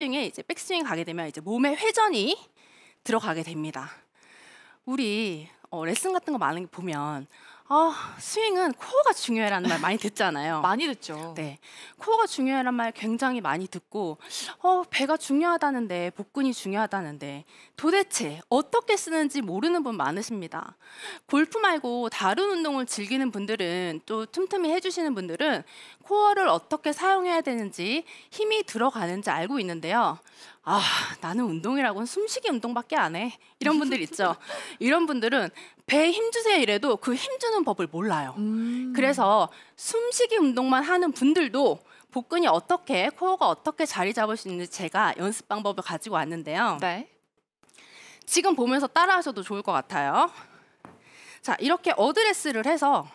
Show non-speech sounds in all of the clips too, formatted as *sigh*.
스윙에 이제 백스윙 가게 되면 이제 몸의 회전이 들어가게 됩니다. 우리 어, 레슨 같은 거 많은 게 보면 아, 스윙은 코어가 중요해라는 말 많이 듣잖아요. *laughs* 많이 듣죠. 네. 코어가 중요해란 말 굉장히 많이 듣고, 어, 배가 중요하다는데, 복근이 중요하다는데, 도대체 어떻게 쓰는지 모르는 분 많으십니다. 골프 말고 다른 운동을 즐기는 분들은, 또 틈틈이 해주시는 분들은 코어를 어떻게 사용해야 되는지, 힘이 들어가는지 알고 있는데요. 아 나는 운동이라고는 숨쉬기 운동밖에 안 해 이런 분들 있죠 *laughs* 이런 분들은 배 힘주세요 이래도 그 힘주는 법을 몰라요 음. 그래서 숨쉬기 운동만 하는 분들도 복근이 어떻게 코어가 어떻게 자리 잡을 수 있는지 제가 연습 방법을 가지고 왔는데요 네. 지금 보면서 따라하셔도 좋을 것 같아요 자 이렇게 어드레스를 해서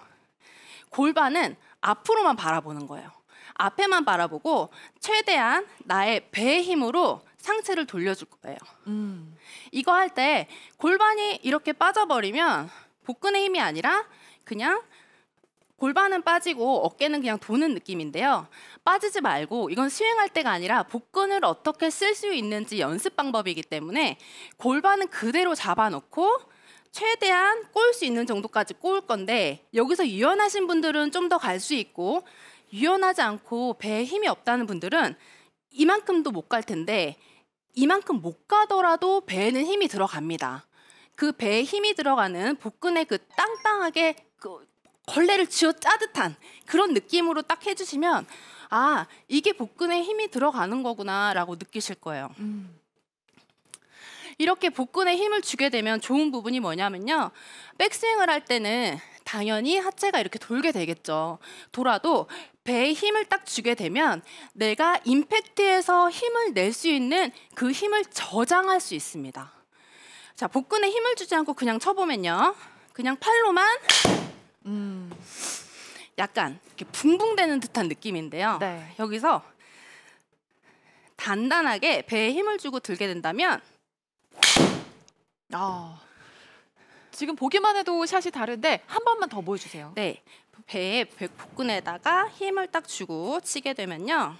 골반은 앞으로만 바라보는 거예요 앞에만 바라보고 최대한 나의 배 힘으로 상체를 돌려줄 거예요. 음. 이거 할 때 골반이 이렇게 빠져버리면 복근의 힘이 아니라 그냥 골반은 빠지고 어깨는 그냥 도는 느낌인데요. 빠지지 말고 이건 수행할 때가 아니라 복근을 어떻게 쓸 수 있는지 연습 방법이기 때문에 골반은 그대로 잡아놓고 최대한 꼬일 수 있는 정도까지 꼬을 건데 여기서 유연하신 분들은 좀 더 갈 수 있고 유연하지 않고 배에 힘이 없다는 분들은 이만큼도 못 갈 텐데 이만큼 못 가더라도 배에는 힘이 들어갑니다. 그 배에 힘이 들어가는 복근의 그 땅땅하게 그 걸레를 쥐어 짜듯한 그런 느낌으로 딱 해주시면 아 이게 복근에 힘이 들어가는 거구나라고 느끼실 거예요. 음. 이렇게 복근에 힘을 주게 되면 좋은 부분이 뭐냐면요. 백스윙을 할 때는 당연히 하체가 이렇게 돌게 되겠죠. 돌아도 배에 힘을 딱 주게 되면 내가 임팩트에서 힘을 낼 수 있는 그 힘을 저장할 수 있습니다. 자, 복근에 힘을 주지 않고 그냥 쳐보면요. 그냥 팔로만 음. 약간 이렇게 붕붕대는 듯한 느낌인데요. 네. 여기서 단단하게 배에 힘을 주고 들게 된다면 아. 지금 보기만 해도 샷이 다른데 한 번만 더 보여주세요. 네, 배에 복근에다가 힘을 딱 주고 치게 되면요.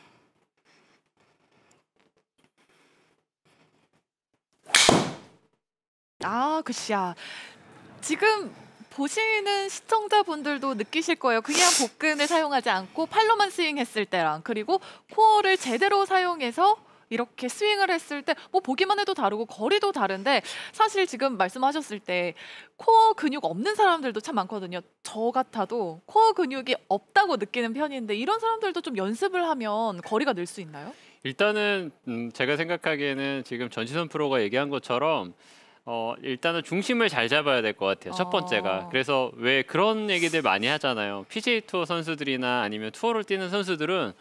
아, 그씨야. 지금 보시는 시청자분들도 느끼실 거예요. 그냥 복근을 사용하지 않고 팔로만 스윙했을 때랑 그리고 코어를 제대로 사용해서 이렇게 스윙을 했을 때 뭐 보기만 해도 다르고 거리도 다른데 사실 지금 말씀하셨을 때 코어 근육 없는 사람들도 참 많거든요. 저 같아도 코어 근육이 없다고 느끼는 편인데 이런 사람들도 좀 연습을 하면 거리가 늘 수 있나요? 일단은 음, 제가 생각하기에는 지금 전시선 프로가 얘기한 것처럼 어, 일단은 중심을 잘 잡아야 될 것 같아요. 첫 번째가. 아. 그래서 왜 그런 얘기들 많이 하잖아요. PJ 투어 선수들이나 아니면 투어를 뛰는 선수들은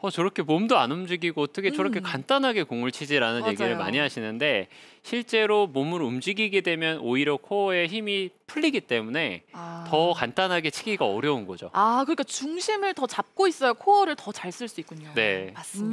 어, 저렇게 몸도 안 움직이고 어떻게 저렇게 음. 간단하게 공을 치지라는 맞아요. 얘기를 많이 하시는데 실제로 몸을 움직이게 되면 오히려 코어의 힘이 풀리기 때문에 아. 더 간단하게 치기가 어려운 거죠. 아, 그러니까 중심을 더 잡고 있어야 코어를 더 잘 쓸 수 있군요. 네. 맞습니다. 음.